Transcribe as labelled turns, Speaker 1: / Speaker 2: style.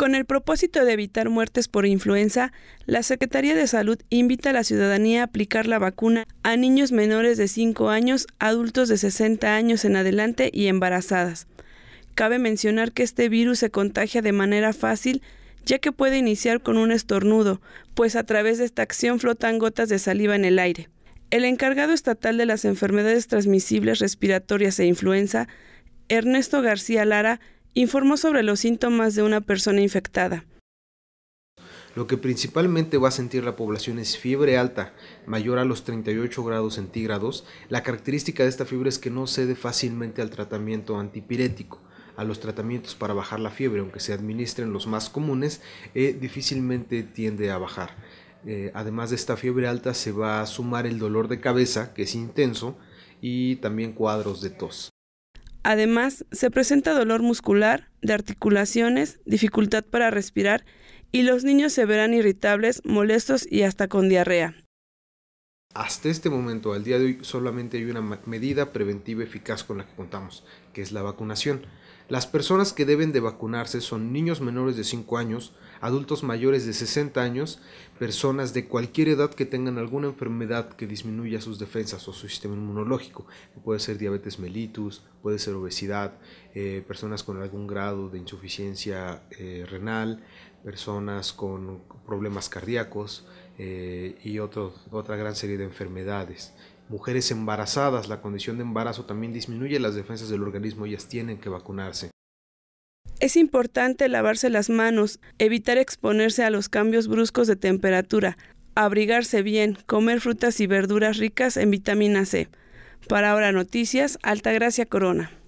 Speaker 1: Con el propósito de evitar muertes por influenza, la Secretaría de Salud invita a la ciudadanía a aplicar la vacuna a niños menores de 5 años, adultos de 60 años en adelante y embarazadas. Cabe mencionar que este virus se contagia de manera fácil, ya que puede iniciar con un estornudo, pues a través de esta acción flotan gotas de saliva en el aire. El encargado estatal de las enfermedades transmisibles respiratorias e influenza, Ernesto García Lara, informó sobre los síntomas de una persona infectada.
Speaker 2: Lo que principalmente va a sentir la población es fiebre alta, mayor a los 38 grados centígrados. La característica de esta fiebre es que no cede fácilmente al tratamiento antipirético. A los tratamientos para bajar la fiebre, aunque se administren los más comunes, eh, difícilmente tiende a bajar. Eh, además de esta fiebre alta se va a sumar el dolor de cabeza, que es intenso, y también cuadros de tos.
Speaker 1: Además, se presenta dolor muscular, de articulaciones, dificultad para respirar y los niños se verán irritables, molestos y hasta con diarrea.
Speaker 2: Hasta este momento, al día de hoy, solamente hay una medida preventiva eficaz con la que contamos, que es la vacunación. Las personas que deben de vacunarse son niños menores de 5 años, adultos mayores de 60 años, personas de cualquier edad que tengan alguna enfermedad que disminuya sus defensas o su sistema inmunológico. Puede ser diabetes mellitus, puede ser obesidad, eh, personas con algún grado de insuficiencia eh, renal, personas con problemas cardíacos eh, y otra gran serie de enfermedades. Mujeres embarazadas, la condición de embarazo también disminuye las defensas del organismo, ellas tienen que vacunarse.
Speaker 1: Es importante lavarse las manos, evitar exponerse a los cambios bruscos de temperatura, abrigarse bien, comer frutas y verduras ricas en vitamina C. Para ahora noticias, Altagracia Corona.